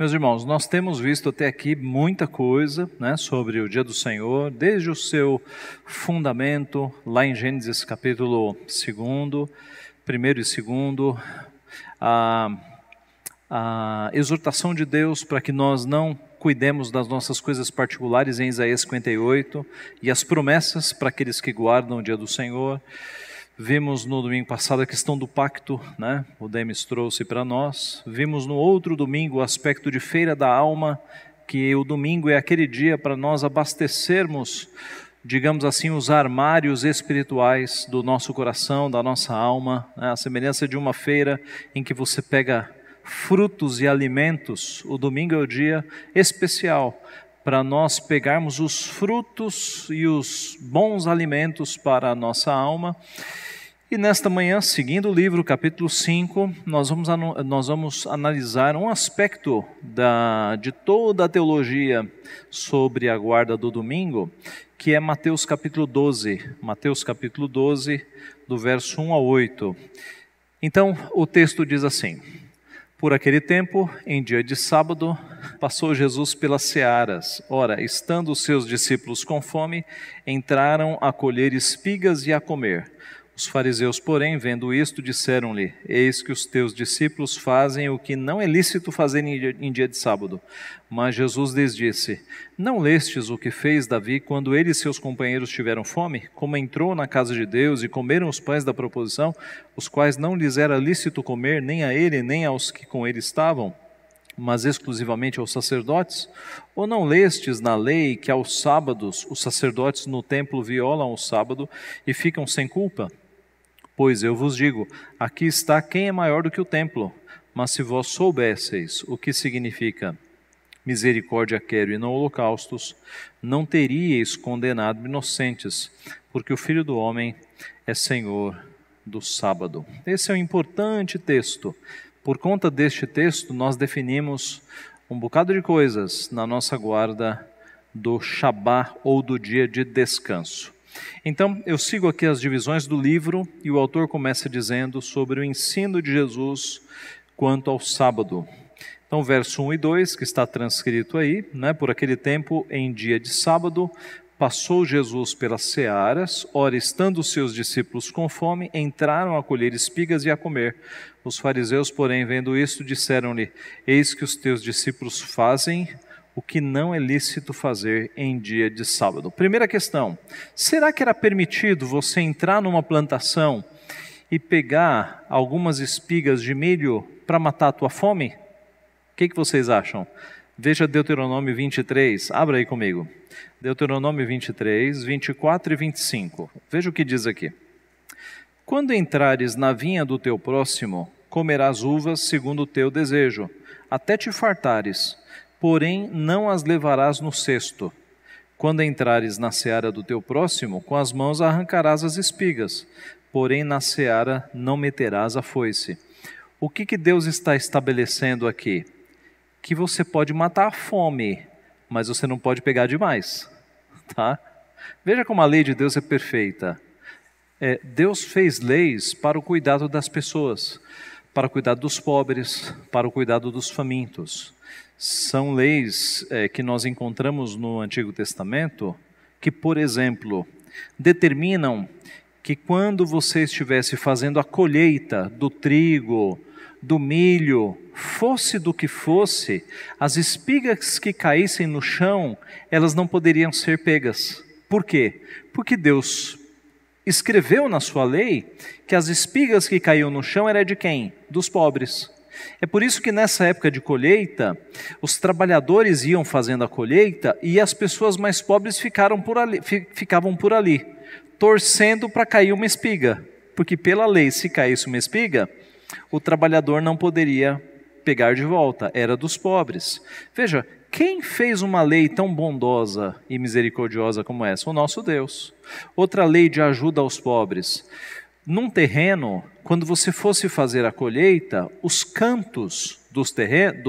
Meus irmãos, nós temos visto até aqui muita coisa né, sobre o dia do Senhor, desde o seu fundamento, lá em Gênesis capítulo 2, 1 e 2, a, a exortação de Deus para que nós não cuidemos das nossas coisas particulares em Isaías 58 e as promessas para aqueles que guardam o dia do Senhor. Vimos no domingo passado a questão do pacto, né? O Demis trouxe para nós. Vimos no outro domingo o aspecto de feira da alma, que o domingo é aquele dia para nós abastecermos, digamos assim, os armários espirituais do nosso coração, da nossa alma, né? a semelhança de uma feira em que você pega frutos e alimentos. O domingo é o dia especial para nós pegarmos os frutos e os bons alimentos para a nossa alma. E nesta manhã, seguindo o livro, capítulo 5, nós vamos, nós vamos analisar um aspecto da, de toda a teologia sobre a guarda do domingo, que é Mateus capítulo 12. Mateus capítulo 12, do verso 1 a 8. Então, o texto diz assim: Por aquele tempo, em dia de sábado, passou Jesus pelas searas. Ora, estando os seus discípulos com fome, entraram a colher espigas e a comer. Os fariseus, porém, vendo isto, disseram-lhe: Eis que os teus discípulos fazem o que não é lícito fazer em dia de sábado. Mas Jesus lhes disse: Não lestes o que fez Davi quando ele e seus companheiros tiveram fome, como entrou na casa de Deus e comeram os pães da proposição, os quais não lhes era lícito comer nem a ele nem aos que com ele estavam? mas exclusivamente aos sacerdotes? Ou não lestes na lei que aos sábados os sacerdotes no templo violam o sábado e ficam sem culpa? Pois eu vos digo: aqui está quem é maior do que o templo. Mas se vós soubesseis o que significa misericórdia quero e não holocaustos, não teríeis condenado inocentes, porque o filho do homem é senhor do sábado. Esse é um importante texto. Por conta deste texto, nós definimos um bocado de coisas na nossa guarda do Shabá ou do dia de descanso. Então, eu sigo aqui as divisões do livro e o autor começa dizendo sobre o ensino de Jesus quanto ao sábado. Então, verso 1 e 2, que está transcrito aí, né? Por aquele tempo, em dia de sábado, passou Jesus pelas searas, ora, estando seus discípulos com fome, entraram a colher espigas e a comer. Os fariseus, porém, vendo isto, disseram-lhe: Eis que os teus discípulos fazem o que não é lícito fazer em dia de sábado. Primeira questão: será que era permitido você entrar numa plantação e pegar algumas espigas de milho para matar a tua fome? O que, que vocês acham? Veja Deuteronômio 23, abra aí comigo. Deuteronômio 23, 24 e 25. Veja o que diz aqui. Quando entrares na vinha do teu próximo, comerás uvas segundo o teu desejo, até te fartares porém não as levarás no cesto. Quando entrares na seara do teu próximo, com as mãos arrancarás as espigas, porém na seara não meterás a foice. O que, que Deus está estabelecendo aqui? Que você pode matar a fome, mas você não pode pegar demais. Tá? Veja como a lei de Deus é perfeita. É, Deus fez leis para o cuidado das pessoas, para o cuidado dos pobres, para o cuidado dos famintos são leis é, que nós encontramos no Antigo Testamento que, por exemplo, determinam que quando você estivesse fazendo a colheita do trigo, do milho, fosse do que fosse, as espigas que caíssem no chão, elas não poderiam ser pegas. Por quê? Porque Deus escreveu na sua lei que as espigas que caíam no chão era de quem? Dos pobres. É por isso que nessa época de colheita, os trabalhadores iam fazendo a colheita e as pessoas mais pobres ficaram por ali, ficavam por ali, torcendo para cair uma espiga. Porque pela lei, se caísse uma espiga, o trabalhador não poderia pegar de volta, era dos pobres. Veja, quem fez uma lei tão bondosa e misericordiosa como essa? O nosso Deus. Outra lei de ajuda aos pobres num terreno, quando você fosse fazer a colheita, os cantos do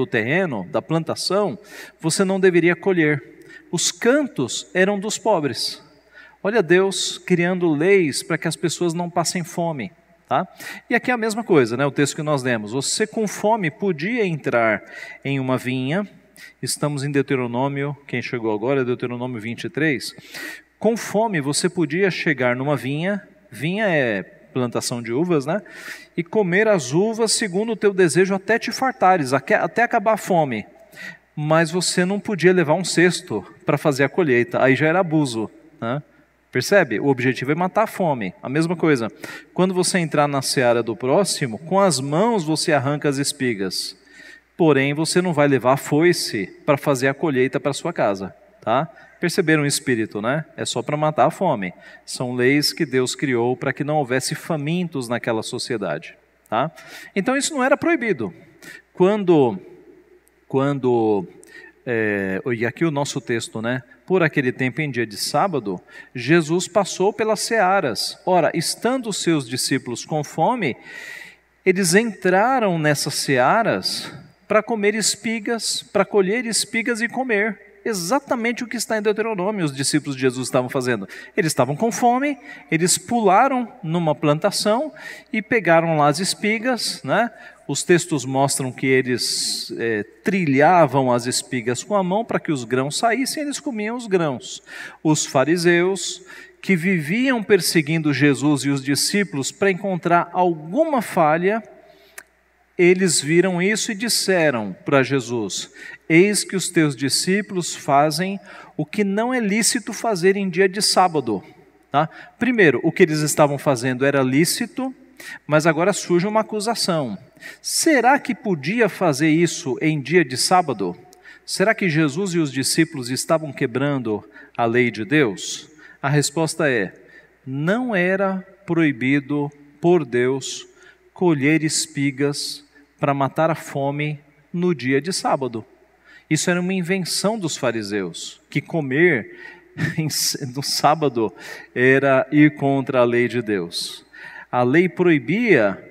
terreno, da plantação, você não deveria colher. Os cantos eram dos pobres. Olha Deus criando leis para que as pessoas não passem fome. Tá? E aqui é a mesma coisa, né? o texto que nós lemos. Você com fome podia entrar em uma vinha, estamos em Deuteronômio, quem chegou agora é Deuteronômio 23. Com fome você podia chegar numa vinha, vinha é plantação de uvas, né? E comer as uvas segundo o teu desejo até te fartares, até acabar a fome. Mas você não podia levar um cesto para fazer a colheita, aí já era abuso, né? Percebe? O objetivo é matar a fome. A mesma coisa. Quando você entrar na seara do próximo, com as mãos você arranca as espigas. Porém, você não vai levar a foice para fazer a colheita para sua casa, tá? Perceberam o espírito, né? É só para matar a fome. São leis que Deus criou para que não houvesse famintos naquela sociedade, tá? Então isso não era proibido. Quando, quando é, e aqui o nosso texto, né? Por aquele tempo em dia de sábado, Jesus passou pelas searas. Ora, estando os seus discípulos com fome, eles entraram nessas searas para comer espigas, para colher espigas e comer exatamente o que está em Deuteronômio os discípulos de Jesus estavam fazendo. Eles estavam com fome, eles pularam numa plantação e pegaram lá as espigas, né? Os textos mostram que eles é, trilhavam as espigas com a mão para que os grãos saíssem, eles comiam os grãos. Os fariseus, que viviam perseguindo Jesus e os discípulos para encontrar alguma falha, eles viram isso e disseram para Jesus: Eis que os teus discípulos fazem o que não é lícito fazer em dia de sábado. Tá? Primeiro, o que eles estavam fazendo era lícito, mas agora surge uma acusação: será que podia fazer isso em dia de sábado? Será que Jesus e os discípulos estavam quebrando a lei de Deus? A resposta é: não era proibido por Deus colher espigas para matar a fome no dia de sábado. Isso era uma invenção dos fariseus, que comer no sábado era ir contra a lei de Deus. A lei proibia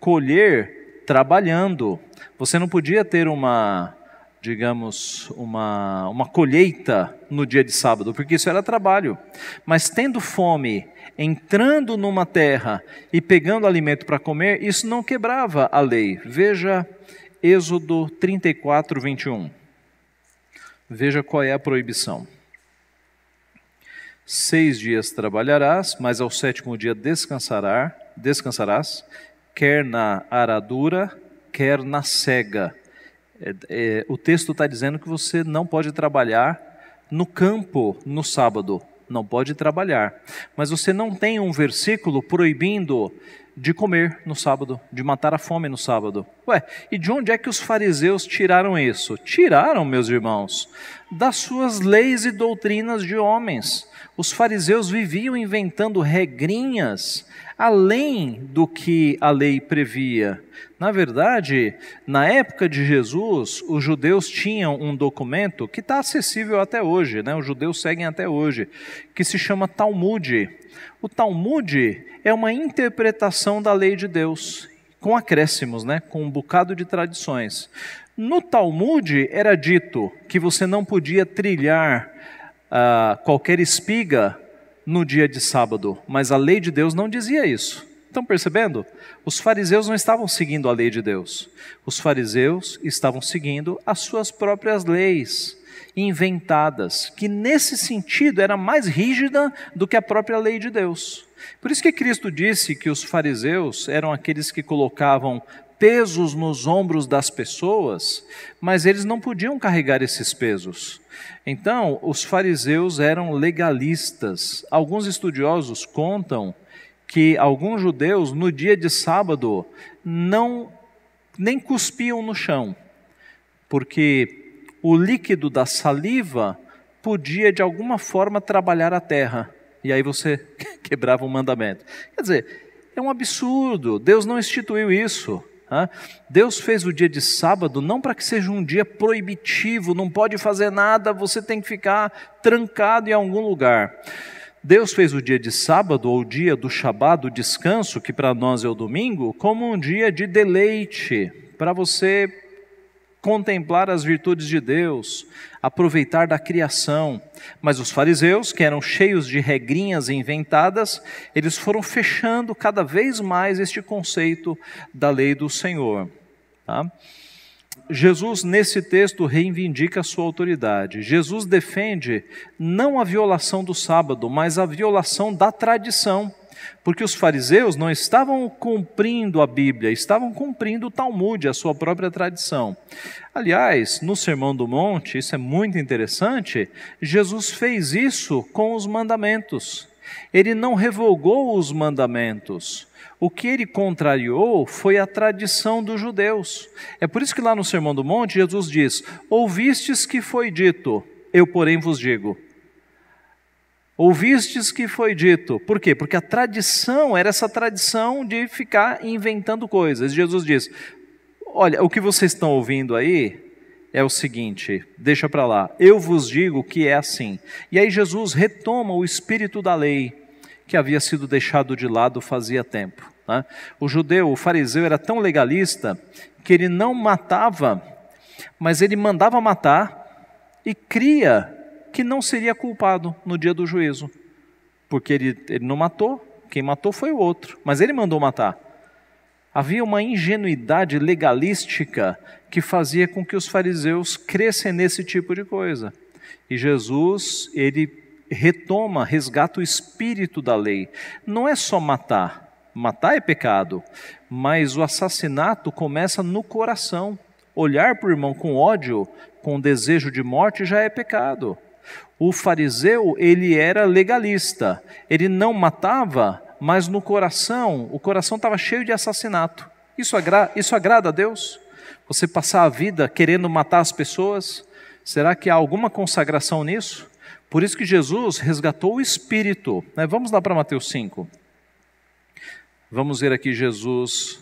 colher trabalhando. Você não podia ter uma, digamos, uma, uma colheita no dia de sábado, porque isso era trabalho. Mas tendo fome entrando numa terra e pegando alimento para comer, isso não quebrava a lei. Veja Êxodo 34, 21. Veja qual é a proibição. Seis dias trabalharás, mas ao sétimo dia descansarás, descansarás quer na aradura, quer na cega. É, é, o texto está dizendo que você não pode trabalhar no campo no sábado não pode trabalhar. Mas você não tem um versículo proibindo de comer no sábado, de matar a fome no sábado. Ué, e de onde é que os fariseus tiraram isso? Tiraram, meus irmãos, das suas leis e doutrinas de homens. Os fariseus viviam inventando regrinhas além do que a lei previa. Na verdade, na época de Jesus, os judeus tinham um documento que está acessível até hoje, né? os judeus seguem até hoje, que se chama Talmud o Talmud é uma interpretação da lei de Deus, com acréscimos, né? com um bocado de tradições. No Talmud era dito que você não podia trilhar uh, qualquer espiga no dia de sábado, mas a lei de Deus não dizia isso. Estão percebendo? Os fariseus não estavam seguindo a lei de Deus. Os fariseus estavam seguindo as suas próprias leis inventadas, que nesse sentido era mais rígida do que a própria lei de Deus. Por isso que Cristo disse que os fariseus eram aqueles que colocavam pesos nos ombros das pessoas, mas eles não podiam carregar esses pesos. Então, os fariseus eram legalistas. Alguns estudiosos contam que alguns judeus no dia de sábado não nem cuspiam no chão, porque o líquido da saliva podia de alguma forma trabalhar a terra. E aí você quebrava o mandamento. Quer dizer, é um absurdo, Deus não instituiu isso. Deus fez o dia de sábado não para que seja um dia proibitivo, não pode fazer nada, você tem que ficar trancado em algum lugar. Deus fez o dia de sábado, ou o dia do shabá do descanso, que para nós é o domingo, como um dia de deleite, para você contemplar as virtudes de Deus, aproveitar da criação. Mas os fariseus, que eram cheios de regrinhas inventadas, eles foram fechando cada vez mais este conceito da lei do Senhor. Tá? Jesus, nesse texto, reivindica a sua autoridade. Jesus defende não a violação do sábado, mas a violação da tradição porque os fariseus não estavam cumprindo a Bíblia, estavam cumprindo o Talmud, a sua própria tradição. Aliás, no Sermão do Monte, isso é muito interessante, Jesus fez isso com os mandamentos. Ele não revogou os mandamentos. O que ele contrariou foi a tradição dos judeus. É por isso que lá no Sermão do Monte, Jesus diz: Ouvistes que foi dito, eu, porém, vos digo. Ouvistes que foi dito. Por quê? Porque a tradição era essa tradição de ficar inventando coisas. Jesus diz: Olha, o que vocês estão ouvindo aí é o seguinte, deixa para lá. Eu vos digo que é assim. E aí Jesus retoma o espírito da lei que havia sido deixado de lado fazia tempo. Né? O judeu, o fariseu, era tão legalista que ele não matava, mas ele mandava matar e cria que não seria culpado no dia do juízo, porque ele, ele não matou, quem matou foi o outro, mas ele mandou matar. Havia uma ingenuidade legalística que fazia com que os fariseus crescem nesse tipo de coisa. E Jesus, ele retoma, resgata o espírito da lei. Não é só matar, matar é pecado, mas o assassinato começa no coração. Olhar para o irmão com ódio, com desejo de morte, já é pecado. O fariseu, ele era legalista. Ele não matava, mas no coração, o coração estava cheio de assassinato. Isso, agra isso agrada a Deus? Você passar a vida querendo matar as pessoas? Será que há alguma consagração nisso? Por isso que Jesus resgatou o espírito. Né? Vamos lá para Mateus 5. Vamos ver aqui Jesus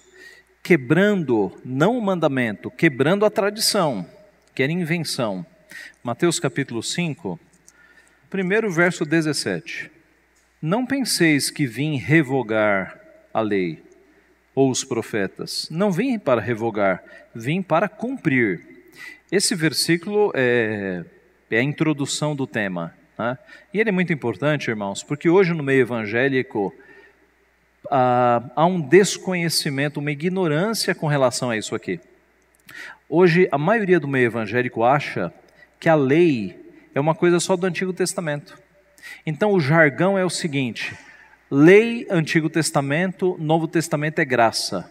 quebrando, não o mandamento, quebrando a tradição, que era invenção. Mateus capítulo 5, primeiro verso 17. Não penseis que vim revogar a lei ou os profetas. Não vim para revogar, vim para cumprir. Esse versículo é, é a introdução do tema. Né? E ele é muito importante, irmãos, porque hoje no meio evangélico ah, há um desconhecimento, uma ignorância com relação a isso aqui. Hoje, a maioria do meio evangélico acha que a lei é uma coisa só do Antigo Testamento. Então o jargão é o seguinte: lei, Antigo Testamento, Novo Testamento é graça.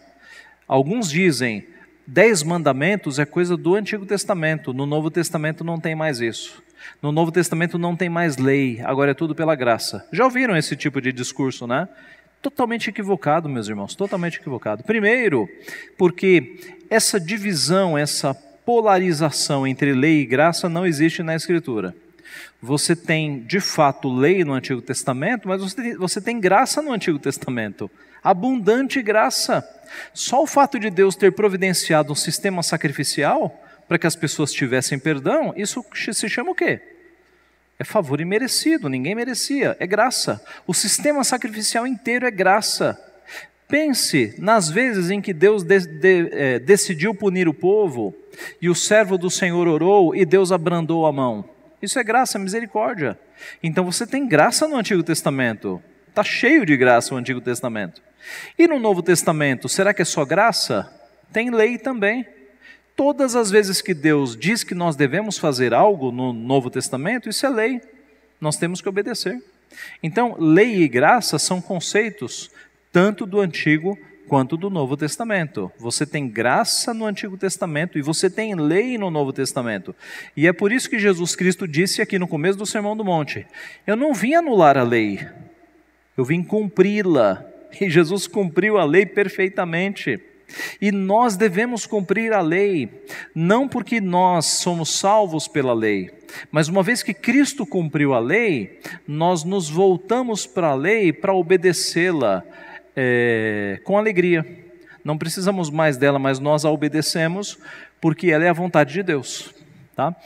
Alguns dizem dez mandamentos é coisa do Antigo Testamento, no Novo Testamento não tem mais isso. No Novo Testamento não tem mais lei, agora é tudo pela graça. Já ouviram esse tipo de discurso, né? Totalmente equivocado, meus irmãos, totalmente equivocado. Primeiro, porque essa divisão, essa polarização entre lei e graça não existe na Escritura. Você tem, de fato, lei no Antigo Testamento, mas você tem, você tem graça no Antigo Testamento abundante graça. Só o fato de Deus ter providenciado um sistema sacrificial para que as pessoas tivessem perdão, isso se chama o quê? É favor imerecido, ninguém merecia, é graça. O sistema sacrificial inteiro é graça. Pense nas vezes em que Deus de, de, é, decidiu punir o povo e o servo do Senhor orou e Deus abrandou a mão. Isso é graça, misericórdia. Então você tem graça no Antigo Testamento. Está cheio de graça o Antigo Testamento. E no Novo Testamento, será que é só graça? Tem lei também. Todas as vezes que Deus diz que nós devemos fazer algo no Novo Testamento, isso é lei. Nós temos que obedecer. Então, lei e graça são conceitos tanto do Antigo quanto do Novo Testamento. Você tem graça no Antigo Testamento e você tem lei no Novo Testamento. E é por isso que Jesus Cristo disse aqui no começo do Sermão do Monte: Eu não vim anular a lei, eu vim cumpri-la. E Jesus cumpriu a lei perfeitamente. E nós devemos cumprir a lei, não porque nós somos salvos pela lei, mas uma vez que Cristo cumpriu a lei, nós nos voltamos para a lei para obedecê-la é, com alegria. Não precisamos mais dela, mas nós a obedecemos porque ela é a vontade de Deus. Tá?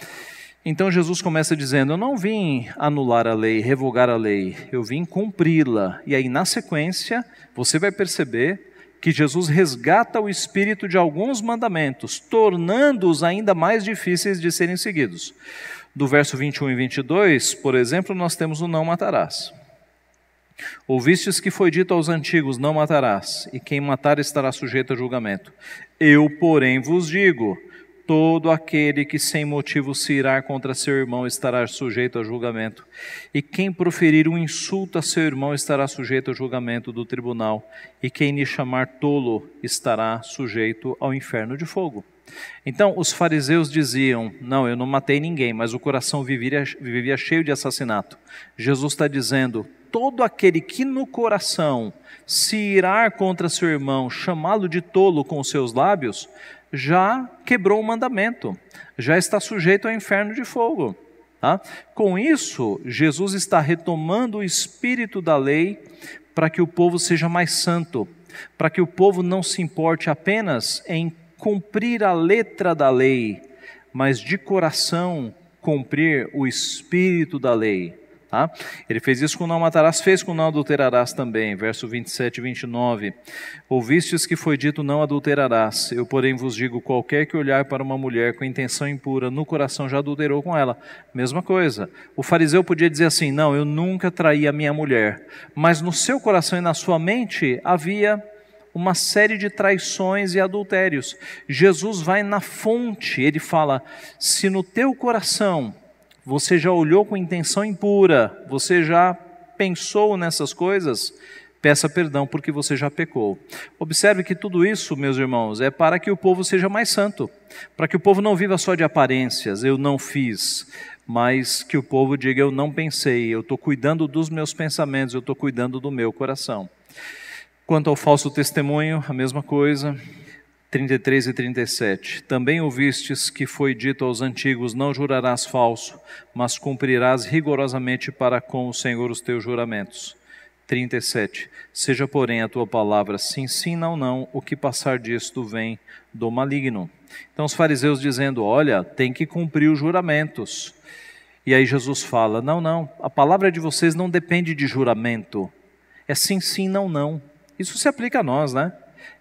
Então Jesus começa dizendo: Eu não vim anular a lei, revogar a lei, eu vim cumpri-la. E aí, na sequência, você vai perceber que Jesus resgata o espírito de alguns mandamentos, tornando-os ainda mais difíceis de serem seguidos. Do verso 21 e 22, por exemplo, nós temos o não matarás. Ouvistes que foi dito aos antigos: Não matarás, e quem matar estará sujeito a julgamento. Eu, porém, vos digo: todo aquele que sem motivo se irá contra seu irmão estará sujeito a julgamento, e quem proferir um insulto a seu irmão estará sujeito a julgamento do tribunal, e quem lhe chamar tolo estará sujeito ao inferno de fogo. Então os fariseus diziam: Não, eu não matei ninguém, mas o coração vivia, vivia cheio de assassinato. Jesus está dizendo: todo aquele que no coração se irar contra seu irmão, chamá-lo de tolo com os seus lábios, já quebrou o mandamento, já está sujeito ao inferno de fogo. Tá? Com isso, Jesus está retomando o espírito da lei para que o povo seja mais santo, para que o povo não se importe apenas em cumprir a letra da lei, mas de coração cumprir o espírito da lei. Tá? Ele fez isso com não matarás, fez com não adulterarás também. Verso 27 e 29. Ouvistes que foi dito não adulterarás. Eu, porém, vos digo: qualquer que olhar para uma mulher com intenção impura no coração já adulterou com ela. Mesma coisa. O fariseu podia dizer assim: não, eu nunca traí a minha mulher. Mas no seu coração e na sua mente havia uma série de traições e adultérios. Jesus vai na fonte, ele fala: se no teu coração você já olhou com intenção impura? Você já pensou nessas coisas? Peça perdão porque você já pecou. Observe que tudo isso, meus irmãos, é para que o povo seja mais santo, para que o povo não viva só de aparências, eu não fiz, mas que o povo diga: eu não pensei, eu estou cuidando dos meus pensamentos, eu estou cuidando do meu coração. Quanto ao falso testemunho, a mesma coisa. 33 e 37. Também ouvistes que foi dito aos antigos: Não jurarás falso, mas cumprirás rigorosamente para com o Senhor os teus juramentos. 37. Seja, porém, a tua palavra sim, sim, não, não, o que passar disto vem do maligno. Então os fariseus dizendo: Olha, tem que cumprir os juramentos. E aí Jesus fala: Não, não, a palavra de vocês não depende de juramento. É sim, sim, não, não. Isso se aplica a nós, né?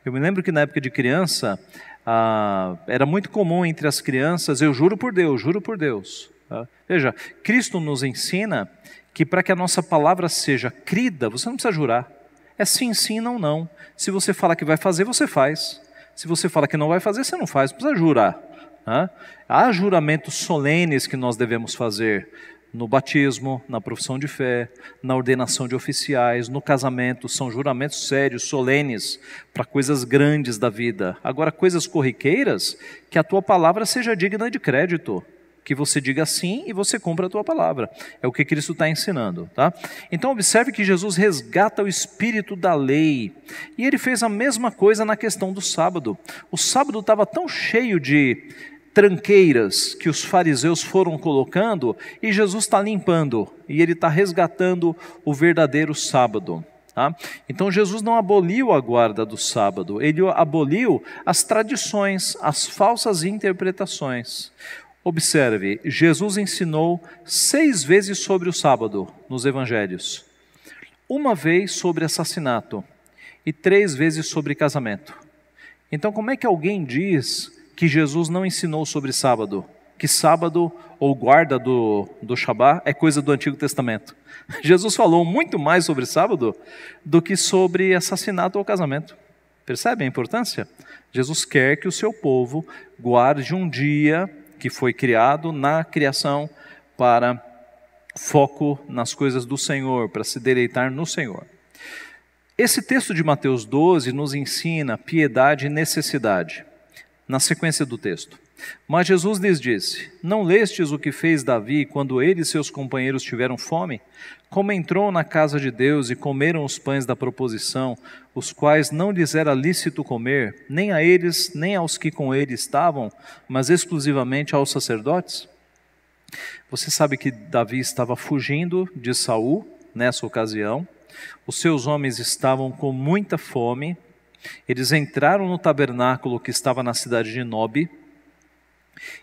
Eu me lembro que na época de criança, ah, era muito comum entre as crianças, eu juro por Deus, juro por Deus. Tá? Veja, Cristo nos ensina que para que a nossa palavra seja crida, você não precisa jurar. É sim, sim, não, não. Se você falar que vai fazer, você faz. Se você fala que não vai fazer, você não faz, precisa jurar. Tá? Há juramentos solenes que nós devemos fazer no batismo, na profissão de fé, na ordenação de oficiais, no casamento, são juramentos sérios, solenes, para coisas grandes da vida. Agora, coisas corriqueiras, que a tua palavra seja digna de crédito, que você diga sim e você cumpra a tua palavra. É o que Cristo está ensinando, tá? Então, observe que Jesus resgata o espírito da lei e ele fez a mesma coisa na questão do sábado. O sábado estava tão cheio de tranqueiras que os fariseus foram colocando e Jesus está limpando e ele está resgatando o verdadeiro sábado. Tá? Então Jesus não aboliu a guarda do sábado, ele aboliu as tradições, as falsas interpretações. Observe, Jesus ensinou seis vezes sobre o sábado nos evangelhos, uma vez sobre assassinato e três vezes sobre casamento. Então, como é que alguém diz que Jesus não ensinou sobre sábado, que sábado ou guarda do, do Shabá é coisa do Antigo Testamento. Jesus falou muito mais sobre sábado do que sobre assassinato ou casamento. Percebe a importância? Jesus quer que o seu povo guarde um dia que foi criado na criação para foco nas coisas do Senhor, para se deleitar no Senhor. Esse texto de Mateus 12 nos ensina piedade e necessidade na sequência do texto. Mas Jesus lhes disse: Não lestes o que fez Davi quando ele e seus companheiros tiveram fome? Como entrou na casa de Deus e comeram os pães da proposição, os quais não lhes era lícito comer, nem a eles, nem aos que com ele estavam, mas exclusivamente aos sacerdotes? Você sabe que Davi estava fugindo de Saul nessa ocasião. Os seus homens estavam com muita fome, eles entraram no tabernáculo que estava na cidade de Nob,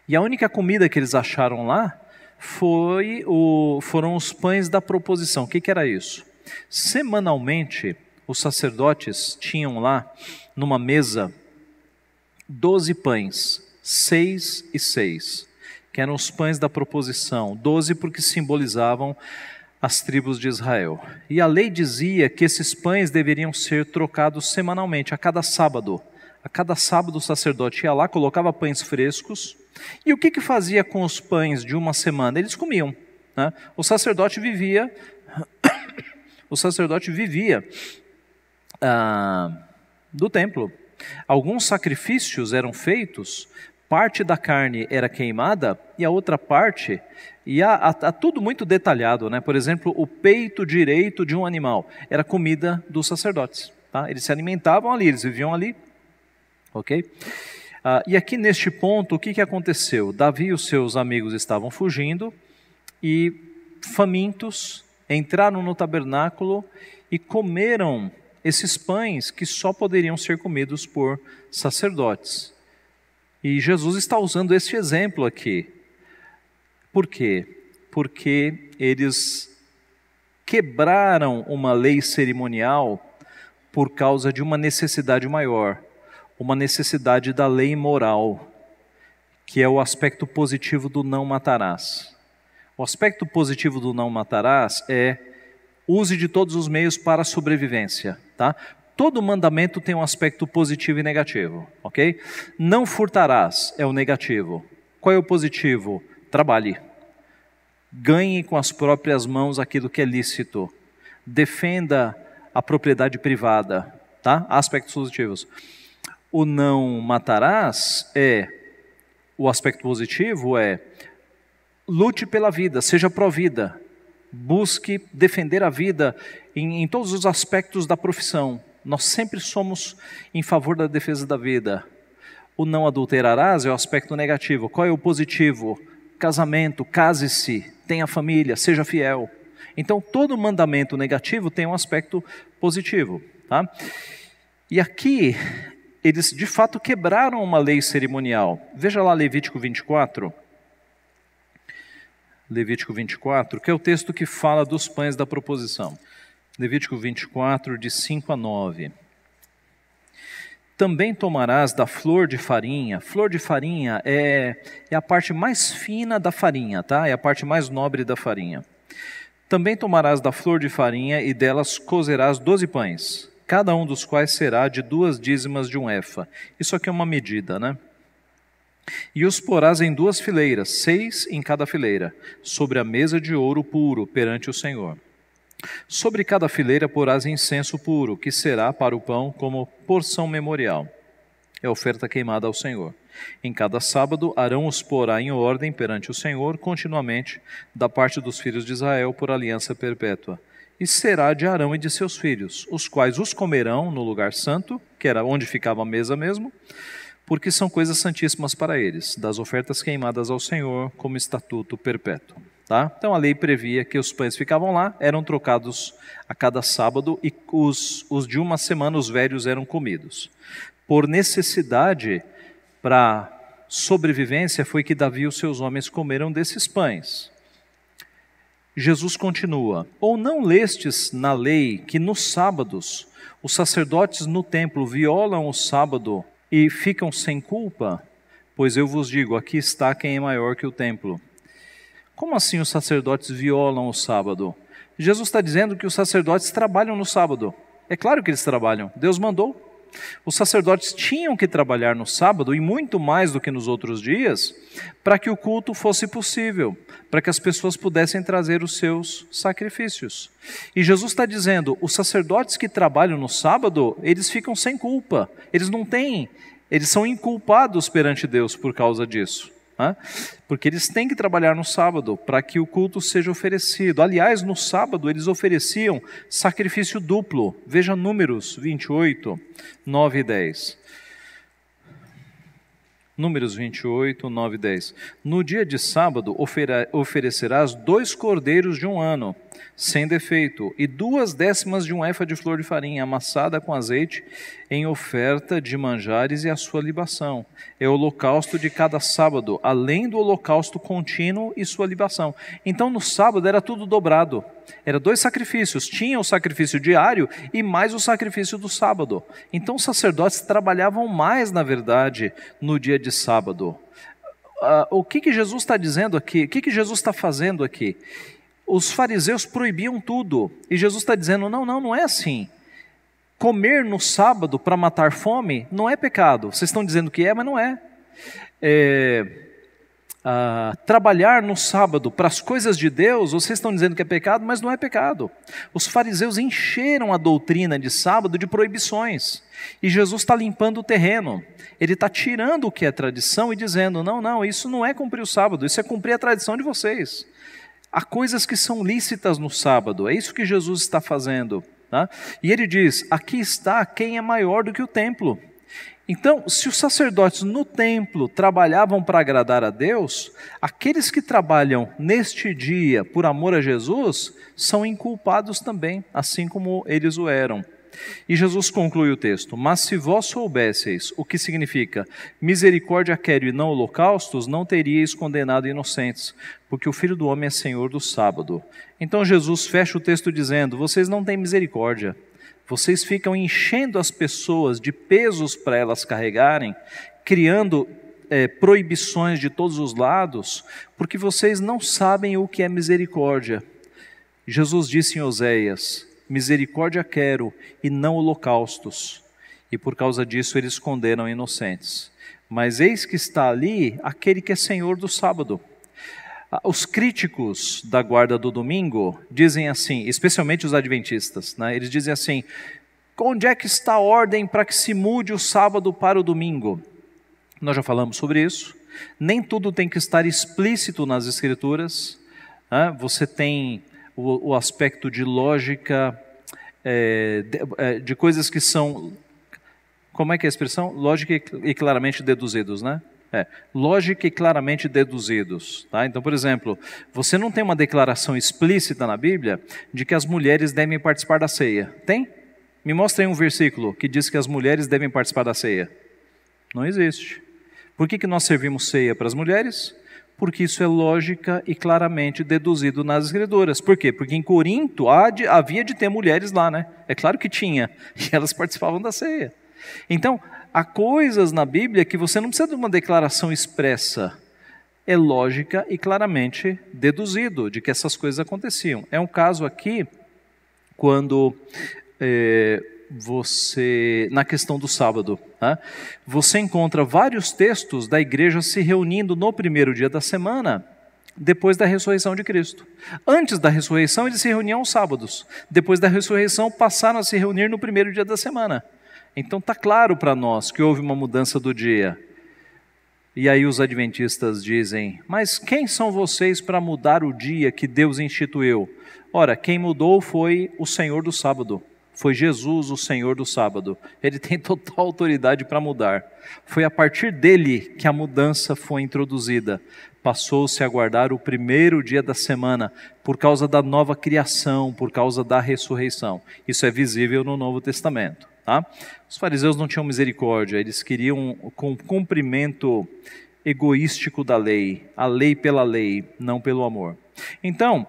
e a única comida que eles acharam lá foi o, foram os pães da proposição. O que, que era isso? Semanalmente, os sacerdotes tinham lá, numa mesa, doze pães, seis e seis, que eram os pães da proposição, doze porque simbolizavam as tribos de Israel. E a lei dizia que esses pães deveriam ser trocados semanalmente, a cada sábado. A cada sábado o sacerdote ia lá, colocava pães frescos. E o que, que fazia com os pães de uma semana? Eles comiam. Né? O sacerdote vivia, o sacerdote vivia ah, do templo. Alguns sacrifícios eram feitos, parte da carne era queimada e a outra parte, e há, há, há, tudo muito detalhado, né? por exemplo, o peito direito de um animal era comida dos sacerdotes. Tá? Eles se alimentavam ali, eles viviam ali. Ok? Ah, e aqui neste ponto, o que, que aconteceu? Davi e os seus amigos estavam fugindo e, famintos, entraram no tabernáculo e comeram esses pães que só poderiam ser comidos por sacerdotes. E Jesus está usando esse exemplo aqui. Por quê? Porque eles quebraram uma lei cerimonial por causa de uma necessidade maior, uma necessidade da lei moral, que é o aspecto positivo do não matarás. O aspecto positivo do não matarás é use de todos os meios para a sobrevivência, tá? Todo mandamento tem um aspecto positivo e negativo, ok? Não furtarás é o negativo. Qual é o positivo? Trabalhe. Ganhe com as próprias mãos aquilo que é lícito. Defenda a propriedade privada, tá? Aspectos positivos. O não matarás é o aspecto positivo é lute pela vida, seja pró-vida, busque defender a vida em, em todos os aspectos da profissão, nós sempre somos em favor da defesa da vida. O não adulterarás é o aspecto negativo. Qual é o positivo? Casamento, case-se, tenha família, seja fiel. Então, todo mandamento negativo tem um aspecto positivo. Tá? E aqui, eles de fato quebraram uma lei cerimonial. Veja lá Levítico 24. Levítico 24, que é o texto que fala dos pães da proposição. Levítico 24, de 5 a 9. Também tomarás da flor de farinha. Flor de farinha é, é a parte mais fina da farinha, tá? É a parte mais nobre da farinha. Também tomarás da flor de farinha e delas cozerás doze pães, cada um dos quais será de duas dízimas de um efa. Isso aqui é uma medida, né? E os porás em duas fileiras, seis em cada fileira, sobre a mesa de ouro puro perante o Senhor. Sobre cada fileira porás incenso puro, que será para o pão como porção memorial. É oferta queimada ao Senhor. Em cada sábado, Arão os porá em ordem perante o Senhor, continuamente, da parte dos filhos de Israel, por aliança perpétua. E será de Arão e de seus filhos, os quais os comerão no lugar santo, que era onde ficava a mesa mesmo, porque são coisas santíssimas para eles, das ofertas queimadas ao Senhor, como estatuto perpétuo. Tá? Então a lei previa que os pães ficavam lá, eram trocados a cada sábado e os, os de uma semana, os velhos, eram comidos. Por necessidade, para sobrevivência, foi que Davi e os seus homens comeram desses pães. Jesus continua: Ou não lestes na lei que nos sábados os sacerdotes no templo violam o sábado e ficam sem culpa? Pois eu vos digo: aqui está quem é maior que o templo. Como assim os sacerdotes violam o sábado? Jesus está dizendo que os sacerdotes trabalham no sábado. É claro que eles trabalham, Deus mandou. Os sacerdotes tinham que trabalhar no sábado e muito mais do que nos outros dias, para que o culto fosse possível, para que as pessoas pudessem trazer os seus sacrifícios. E Jesus está dizendo: os sacerdotes que trabalham no sábado, eles ficam sem culpa, eles não têm, eles são inculpados perante Deus por causa disso né? porque eles têm que trabalhar no sábado para que o culto seja oferecido. Aliás, no sábado eles ofereciam sacrifício duplo. Veja Números 28, 9 e 10. Números 28, 9 e 10. No dia de sábado oferecerás dois cordeiros de um ano sem defeito, e duas décimas de um efa de flor de farinha amassada com azeite em oferta de manjares e a sua libação. É o holocausto de cada sábado, além do holocausto contínuo e sua libação. Então no sábado era tudo dobrado. Era dois sacrifícios, tinha o sacrifício diário e mais o sacrifício do sábado. Então os sacerdotes trabalhavam mais, na verdade, no dia de sábado. Uh, o que, que Jesus está dizendo aqui? O que, que Jesus está fazendo aqui? os fariseus proibiam tudo. E Jesus está dizendo: não, não, não é assim. Comer no sábado para matar fome não é pecado. Vocês estão dizendo que é, mas não é. é ah, trabalhar no sábado para as coisas de Deus, vocês estão dizendo que é pecado, mas não é pecado. Os fariseus encheram a doutrina de sábado de proibições. E Jesus está limpando o terreno. Ele está tirando o que é tradição e dizendo: não, não, isso não é cumprir o sábado, isso é cumprir a tradição de vocês há coisas que são lícitas no sábado, é isso que Jesus está fazendo. Tá? E ele diz: aqui está quem é maior do que o templo. Então, se os sacerdotes no templo trabalhavam para agradar a Deus, aqueles que trabalham neste dia por amor a Jesus são inculpados também, assim como eles o eram. E Jesus conclui o texto: Mas se vós soubesseis o que significa misericórdia quero e não holocaustos, não teríeis condenado inocentes, porque o filho do homem é senhor do sábado. Então Jesus fecha o texto dizendo: Vocês não têm misericórdia. Vocês ficam enchendo as pessoas de pesos para elas carregarem, criando é, proibições de todos os lados, porque vocês não sabem o que é misericórdia. Jesus disse em Oséias: Misericórdia quero e não holocaustos. E por causa disso eles condenam inocentes. Mas eis que está ali aquele que é senhor do sábado. Ah, os críticos da guarda do domingo dizem assim, especialmente os adventistas, né? eles dizem assim: onde é que está a ordem para que se mude o sábado para o domingo? Nós já falamos sobre isso. Nem tudo tem que estar explícito nas escrituras. Né? Você tem o, o aspecto de lógica, é, de, é, de, coisas que são. Como é que é a expressão? Lógica e, e claramente deduzidos, né? É, lógica e claramente deduzidos. Tá? Então, por exemplo, você não tem uma declaração explícita na Bíblia de que as mulheres devem participar da ceia. Tem? Me mostra aí um versículo que diz que as mulheres devem participar da ceia. Não existe. Por que, que nós servimos ceia para as mulheres? porque isso é lógica e claramente deduzido nas escrituras. Por quê? Porque em Corinto havia de ter mulheres lá, né? É claro que tinha, e elas participavam da ceia. Então, há coisas na Bíblia que você não precisa de uma declaração expressa. É lógica e claramente deduzido de que essas coisas aconteciam. É um caso aqui quando eh, você na questão do sábado, né? você encontra vários textos da igreja se reunindo no primeiro dia da semana, depois da ressurreição de Cristo. Antes da ressurreição, eles se reuniam aos sábados. Depois da ressurreição, passaram a se reunir no primeiro dia da semana. Então está claro para nós que houve uma mudança do dia. E aí os adventistas dizem: Mas quem são vocês para mudar o dia que Deus instituiu? Ora, quem mudou foi o Senhor do sábado. Foi Jesus o Senhor do sábado. Ele tem total autoridade para mudar. Foi a partir dele que a mudança foi introduzida. Passou-se a guardar o primeiro dia da semana por causa da nova criação, por causa da ressurreição. Isso é visível no Novo Testamento. Tá? Os fariseus não tinham misericórdia, eles queriam com cumprimento egoístico da lei, a lei pela lei, não pelo amor. Então,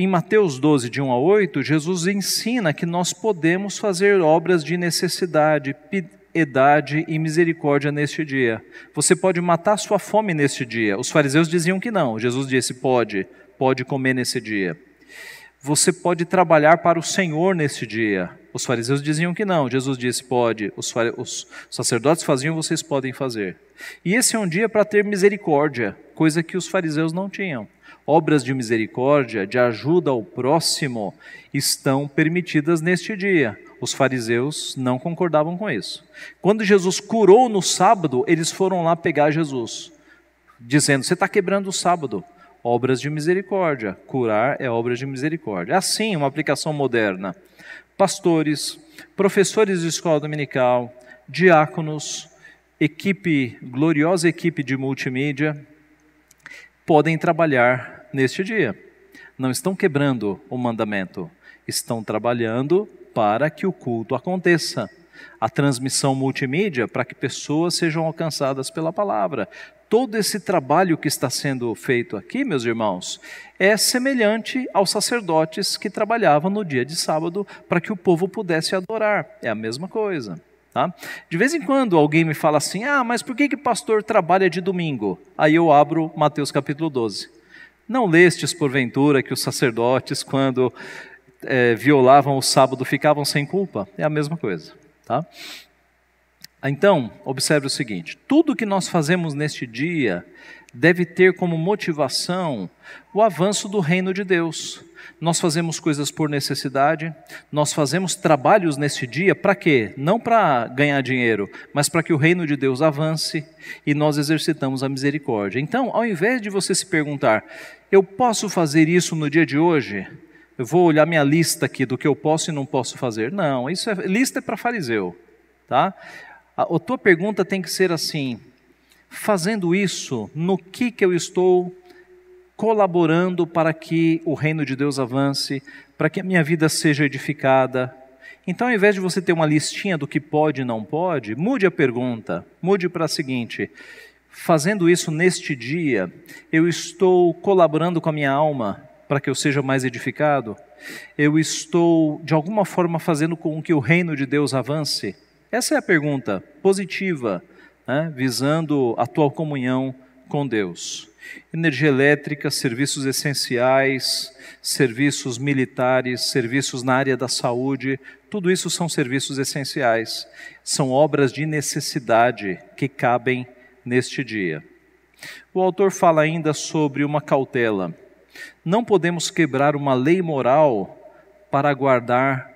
em Mateus 12, de 1 a 8, Jesus ensina que nós podemos fazer obras de necessidade, piedade e misericórdia neste dia. Você pode matar sua fome neste dia. Os fariseus diziam que não. Jesus disse: pode, pode comer nesse dia. Você pode trabalhar para o Senhor neste dia. Os fariseus diziam que não. Jesus disse: pode. Os, os sacerdotes faziam, vocês podem fazer. E esse é um dia para ter misericórdia, coisa que os fariseus não tinham obras de misericórdia, de ajuda ao próximo, estão permitidas neste dia. Os fariseus não concordavam com isso. Quando Jesus curou no sábado, eles foram lá pegar Jesus, dizendo: Você está quebrando o sábado. Obras de misericórdia. Curar é obra de misericórdia. Assim, uma aplicação moderna. Pastores, professores de escola dominical, diáconos, equipe, gloriosa equipe de multimídia, podem trabalhar neste dia. Não estão quebrando o mandamento, estão trabalhando para que o culto aconteça. A transmissão multimídia para que pessoas sejam alcançadas pela palavra. Todo esse trabalho que está sendo feito aqui, meus irmãos, é semelhante aos sacerdotes que trabalhavam no dia de sábado para que o povo pudesse adorar. É a mesma coisa. Tá? De vez em quando alguém me fala assim: ah, mas por que, o pastor trabalha de domingo? Aí eu abro Mateus capítulo 12. Não lestes, porventura, que os sacerdotes, quando é, violavam o sábado, ficavam sem culpa? É a mesma coisa. Tá? Então, observe o seguinte: tudo que nós fazemos neste dia deve ter como motivação o avanço do reino de Deus. Nós fazemos coisas por necessidade, nós fazemos trabalhos neste dia para quê? Não para ganhar dinheiro, mas para que o reino de Deus avance e nós exercitamos a misericórdia. Então, ao invés de você se perguntar, eu posso fazer isso no dia de hoje? Eu vou olhar minha lista aqui do que eu posso e não posso fazer. Não, isso é lista é para fariseu, tá? A, a tua pergunta tem que ser assim: fazendo isso, no que, que eu estou colaborando para que o reino de Deus avance, para que a minha vida seja edificada. Então, ao invés de você ter uma listinha do que pode e não pode, mude a pergunta, mude para a seguinte: fazendo isso neste dia, eu estou colaborando com a minha alma para que eu seja mais edificado? Eu estou, de alguma forma, fazendo com que o reino de Deus avance? Essa é a pergunta positiva, né, visando a tua comunhão com Deus. Energia elétrica, serviços essenciais, serviços militares, serviços na área da saúde, tudo isso são serviços essenciais, são obras de necessidade que cabem neste dia. O autor fala ainda sobre uma cautela. Não podemos quebrar uma lei moral para guardar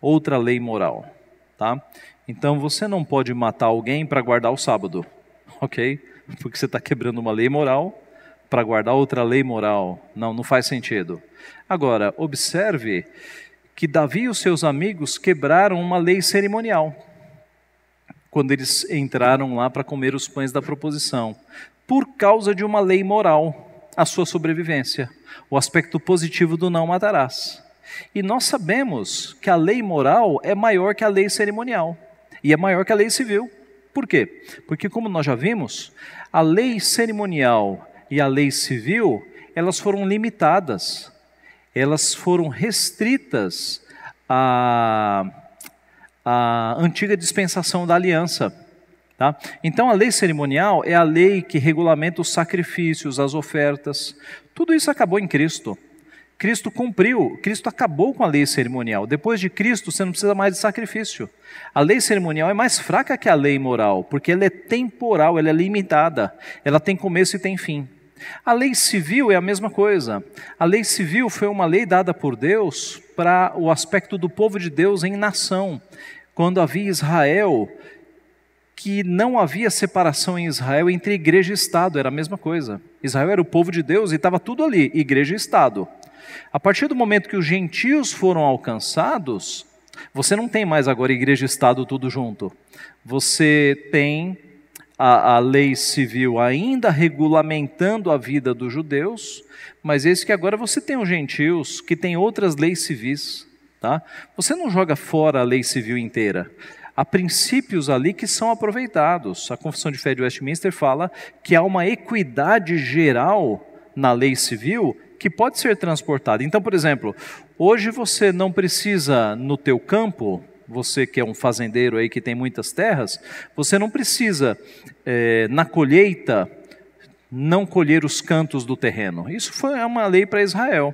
outra lei moral tá? Então você não pode matar alguém para guardar o sábado, ok? Porque você está quebrando uma lei moral para guardar outra lei moral. Não, não faz sentido. Agora, observe que Davi e os seus amigos quebraram uma lei cerimonial quando eles entraram lá para comer os pães da proposição, por causa de uma lei moral, a sua sobrevivência, o aspecto positivo do não matarás. E nós sabemos que a lei moral é maior que a lei cerimonial e é maior que a lei civil. Por quê? Porque, como nós já vimos, a lei cerimonial e a lei civil elas foram limitadas, elas foram restritas à, à antiga dispensação da aliança. Tá? Então, a lei cerimonial é a lei que regulamenta os sacrifícios, as ofertas. Tudo isso acabou em Cristo. Cristo cumpriu, Cristo acabou com a lei cerimonial. Depois de Cristo, você não precisa mais de sacrifício. A lei cerimonial é mais fraca que a lei moral, porque ela é temporal, ela é limitada, ela tem começo e tem fim. A lei civil é a mesma coisa. A lei civil foi uma lei dada por Deus para o aspecto do povo de Deus em nação. Quando havia Israel, que não havia separação em Israel entre igreja e Estado, era a mesma coisa. Israel era o povo de Deus e estava tudo ali, igreja e Estado. A partir do momento que os gentios foram alcançados, você não tem mais agora igreja e Estado tudo junto. Você tem a, a, lei civil ainda regulamentando a vida dos judeus, mas eis que agora você tem os gentios, que tem outras leis civis. Tá? Você não joga fora a lei civil inteira. Há princípios ali que são aproveitados. A Confissão de Fé de Westminster fala que há uma equidade geral na lei civil que pode ser transportado. Então, por exemplo, hoje você não precisa no teu campo, você que é um fazendeiro aí que tem muitas terras, você não precisa é, na colheita não colher os cantos do terreno. Isso foi é uma lei para Israel.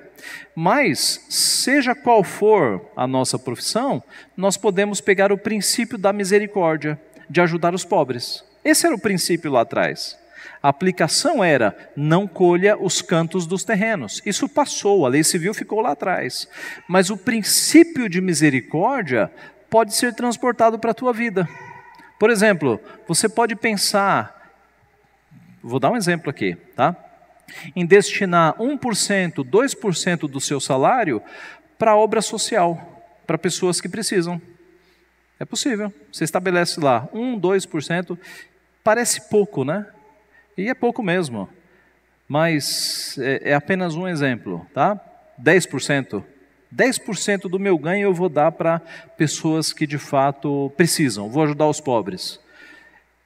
Mas, seja qual for a nossa profissão, nós podemos pegar o princípio da misericórdia, de ajudar os pobres. Esse era o princípio lá atrás. A aplicação era: não colha os cantos dos terrenos. Isso passou, a lei civil ficou lá atrás. Mas o princípio de misericórdia pode ser transportado para a tua vida. Por exemplo, você pode pensar, vou dar um exemplo aqui, tá? Em destinar 1%, 2% do seu salário para obra social, para pessoas que precisam. É possível. Você estabelece lá 1, 2%, parece pouco, né? E é pouco mesmo, mas é, é apenas um exemplo, tá? 10%. 10% do meu ganho eu vou dar para pessoas que de fato precisam, vou ajudar os pobres.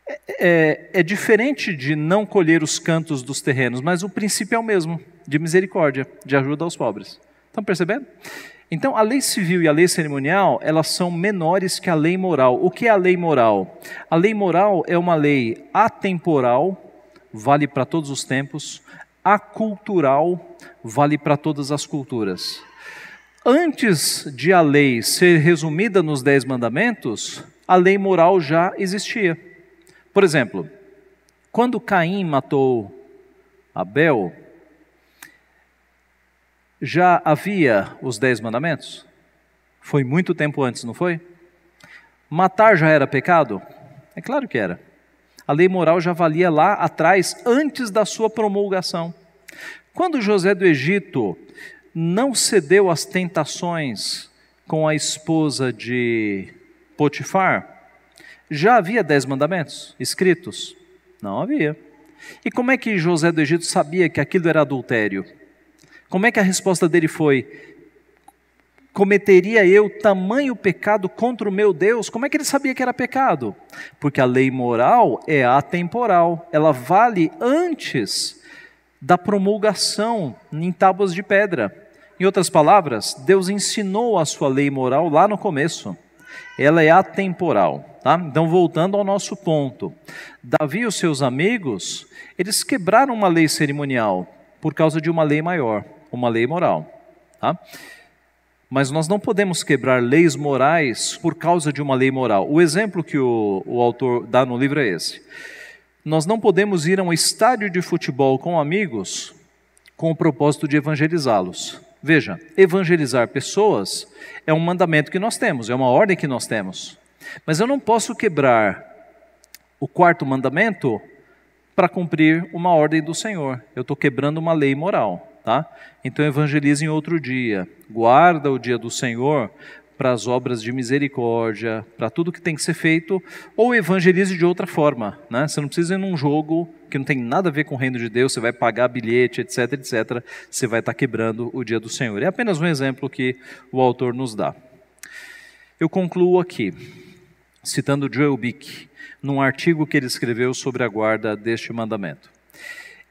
É, é, é, diferente de não colher os cantos dos terrenos, mas o princípio é o mesmo, de misericórdia, de ajuda aos pobres. Estão percebendo? Então, a lei civil e a lei cerimonial, elas são menores que a lei moral. O que é a lei moral? A lei moral é uma lei atemporal vale para todos os tempos, acultural vale para todas as culturas. Antes de a lei ser resumida nos Dez Mandamentos, a lei moral já existia. Por exemplo, quando Caim matou Abel, já havia os Dez Mandamentos? Foi muito tempo antes, não foi? Matar já era pecado? É claro que era. A lei moral já valia lá atrás, antes da sua promulgação. Quando José do Egito não cedeu às tentações com a esposa de Potifar, já havia dez mandamentos escritos? Não havia. E como é que José do Egito sabia que aquilo era adultério? Como é que a resposta dele foi? cometeria eu tamanho pecado contra o meu Deus? Como é que ele sabia que era pecado? Porque a lei moral é atemporal, ela vale antes da promulgação em tábuas de pedra. Em outras palavras, Deus ensinou a sua lei moral lá no começo. Ela é atemporal. Tá? Então, voltando ao nosso ponto, Davi e os seus amigos, eles quebraram uma lei cerimonial por causa de uma lei maior, uma lei moral. Tá? Mas nós não podemos quebrar leis morais por causa de uma lei moral. O exemplo que o, o autor dá no livro é esse. Nós não podemos ir a um estádio de futebol com amigos com o propósito de evangelizá-los. Veja, evangelizar pessoas é um mandamento que nós temos, é uma ordem que nós temos. Mas eu não posso quebrar o quarto mandamento para cumprir uma ordem do Senhor. Eu estou quebrando uma lei moral tá? Então evangelize em outro dia. Guarda o dia do Senhor para as obras de misericórdia, para tudo que tem que ser feito, ou evangelize de outra forma, né? Você não precisa ir num jogo que não tem nada a ver com o reino de Deus, você vai pagar bilhete, etc, etc. Você vai estar quebrando o dia do Senhor. É apenas um exemplo que o autor nos dá. Eu concluo aqui, citando Joel Bick, num artigo que ele escreveu sobre a guarda deste mandamento.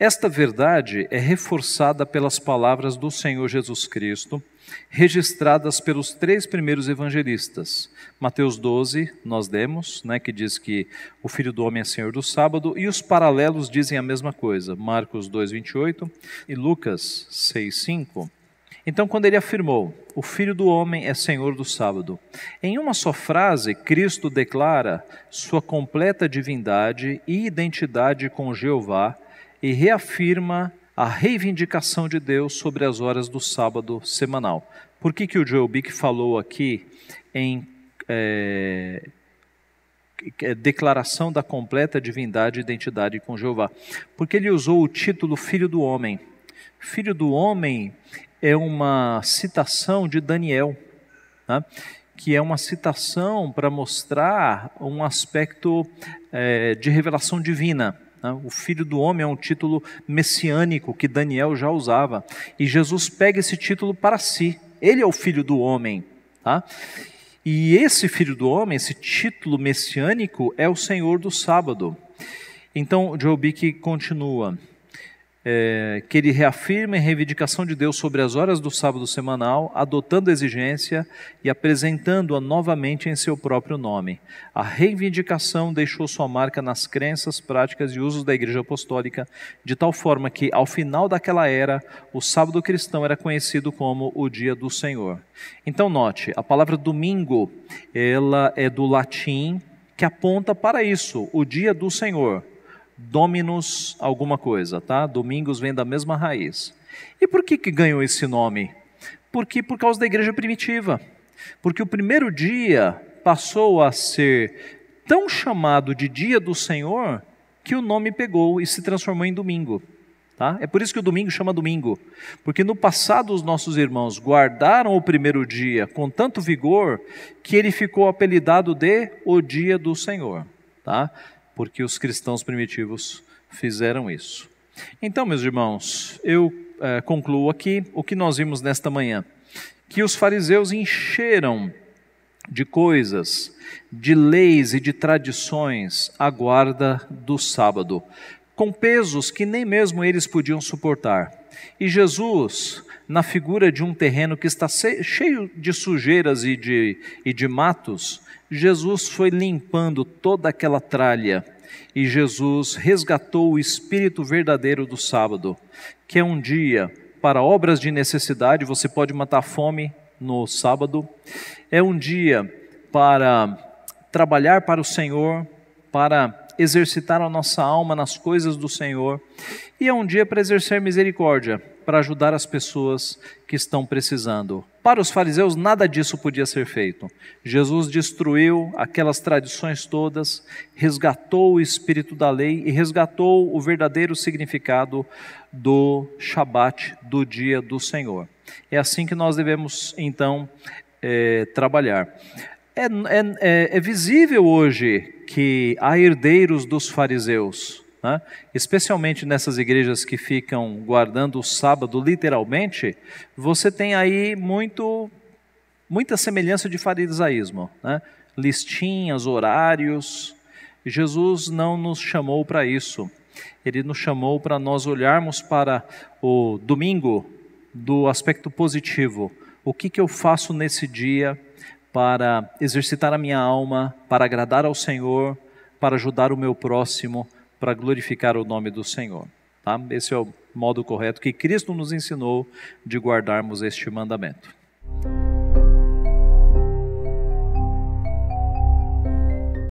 Esta verdade é reforçada pelas palavras do Senhor Jesus Cristo, registradas pelos três primeiros evangelistas. Mateus 12, nós demos, né, que diz que o Filho do Homem é Senhor do sábado, e os paralelos dizem a mesma coisa, Marcos 2, 28 e Lucas 6, 5. Então, quando ele afirmou, o Filho do Homem é Senhor do sábado, em uma só frase, Cristo declara sua completa divindade e identidade com Jeová e reafirma a reivindicação de Deus sobre as horas do sábado semanal. Por que, que o Joel Bick falou aqui em é, é, declaração da completa divindade e identidade com Jeová? Porque ele usou o título Filho do Homem. Filho do Homem é uma citação de Daniel, né? que é uma citação para mostrar um aspecto é, de revelação divina. Né? O filho do homem é um título messiânico que Daniel já usava. E Jesus pega esse título para si. Ele é o filho do homem. Tá? E esse filho do homem, esse título messiânico, é o Senhor do sábado. Então, Joe Bick continua é, que ele reafirma a reivindicação de Deus sobre as horas do sábado semanal, adotando a exigência e apresentando-a novamente em seu próprio nome. A reivindicação deixou sua marca nas crenças, práticas e usos da Igreja Apostólica, de tal forma que, ao final daquela era, o sábado cristão era conhecido como o Dia do Senhor. Então, note, a palavra domingo, ela é do latim que aponta para isso, o Dia do Senhor. Dominus alguma coisa, tá? Domingos vem da mesma raiz. E por que, que ganhou esse nome? Porque por causa da igreja primitiva. Porque o primeiro dia passou a ser tão chamado de dia do Senhor que o nome pegou e se transformou em domingo. Tá? É por isso que o domingo chama domingo, porque no passado os nossos irmãos guardaram o primeiro dia com tanto vigor que ele ficou apelidado de o dia do Senhor. Tá? porque os cristãos primitivos fizeram isso. Então, meus irmãos, eu é, concluo aqui o que nós vimos nesta manhã: que os fariseus encheram de coisas, de leis e de tradições a guarda do sábado, com pesos que nem mesmo eles podiam suportar. E Jesus na figura de um terreno que está cheio de sujeiras e de, e de matos, Jesus foi limpando toda aquela tralha e Jesus resgatou o espírito verdadeiro do sábado, que é um dia para obras de necessidade, você pode matar a fome no sábado, é um dia para trabalhar para o Senhor, para exercitar a nossa alma nas coisas do Senhor, e é um dia para exercer misericórdia, para ajudar as pessoas que estão precisando. Para os fariseus, nada disso podia ser feito. Jesus destruiu aquelas tradições todas, resgatou o espírito da lei e resgatou o verdadeiro significado do Shabat, do dia do Senhor. É assim que nós devemos, então, eh, é, trabalhar. É, é, é visível hoje que há herdeiros dos fariseus né? especialmente nessas igrejas que ficam guardando o sábado literalmente, você tem aí muito, muita semelhança de farisaísmo. Né? Listinhas, horários. Jesus não nos chamou para isso. Ele nos chamou para nós olharmos para o domingo do aspecto positivo. O que, que eu faço nesse dia para exercitar a minha alma, para agradar ao Senhor, para ajudar o meu próximo, para glorificar o nome do Senhor. Tá? Esse é o modo correto que Cristo nos ensinou de guardarmos este mandamento.